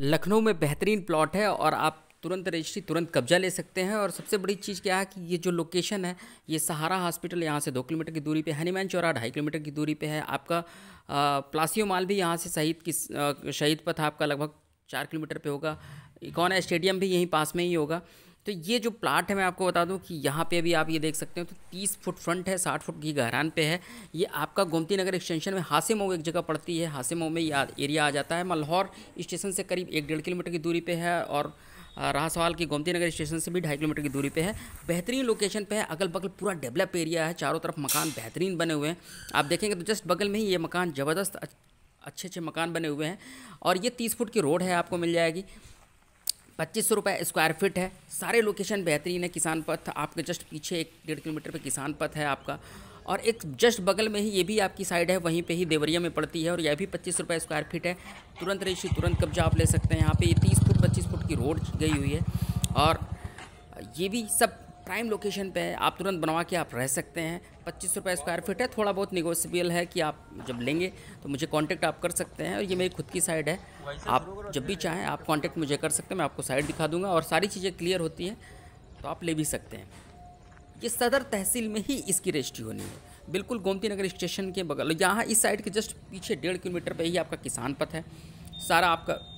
लखनऊ में बेहतरीन प्लॉट है और आप तुरंत रजिस्ट्री तुरंत कब्जा ले सकते हैं और सबसे बड़ी चीज़ क्या है कि ये जो लोकेशन है ये सहारा हॉस्पिटल यहाँ से दो किलोमीटर की दूरी पे हनीमैन चौरा ढाई किलोमीटर की दूरी पे है आपका प्लासियो माल भी यहाँ से शहीद की शहीद पथ आपका लगभग चार किलोमीटर पे होगा इकोना स्टेडियम भी यहीं पास में ही होगा तो ये जो प्लाट है मैं आपको बता दूं कि यहाँ पे भी आप ये देख सकते हो तो तीस फुट फ्रंट है साठ फुट की गहरान पे है ये आपका गोमती नगर एक्सटेंशन में हासिमऊ एक जगह पड़ती है हासिमऊ में ये एरिया आ जाता है मल्हौर स्टेशन से करीब एक डेढ़ किलोमीटर की दूरी पर है और रहा सवाल कि गोमती नगर स्टेशन से भी ढाई किलोमीटर की दूरी पे है बेहतरीन लोकेशन पे है अगल बगल पूरा डेवलप एरिया है चारों तरफ मकान बेहतरीन बने हुए हैं आप देखेंगे तो जस्ट बगल में ही ये मकान ज़बरदस्त अच्छे अच्छे मकान बने हुए हैं और ये तीस फुट की रोड है आपको मिल जाएगी पच्चीस सौ रुपये स्क्वायर फिट है सारे लोकेशन बेहतरीन है किसान पथ आपके जस्ट पीछे एक डेढ़ किलोमीटर पर किसान पथ है आपका और एक जस्ट बगल में ही ये भी आपकी साइड है वहीं पे ही देवरिया में पड़ती है और यह भी पच्चीस रुपये स्क्वायर फीट है तुरंत रेशी तुरंत कब्जा आप ले सकते हैं यहाँ पे ये तीस फुट पच्चीस फुट की रोड गई हुई है और ये भी सब प्राइम लोकेशन पे है आप तुरंत बनवा के आप रह सकते हैं पच्चीस रुपये स्क्वायर फीट है थोड़ा बहुत निगोसिबल है कि आप जब लेंगे तो मुझे कांटेक्ट आप कर सकते हैं और ये मेरी खुद की साइड है आप जब भी चाहें आप कांटेक्ट मुझे कर सकते हैं मैं आपको साइड दिखा दूंगा और सारी चीज़ें क्लियर होती हैं तो आप ले भी सकते हैं ये सदर तहसील में ही इसकी रजिस्ट्री होनी है बिल्कुल गोमती नगर स्टेशन के बगल यहाँ इस साइड के जस्ट पीछे डेढ़ किलोमीटर पर ही आपका किसान पथ है सारा आपका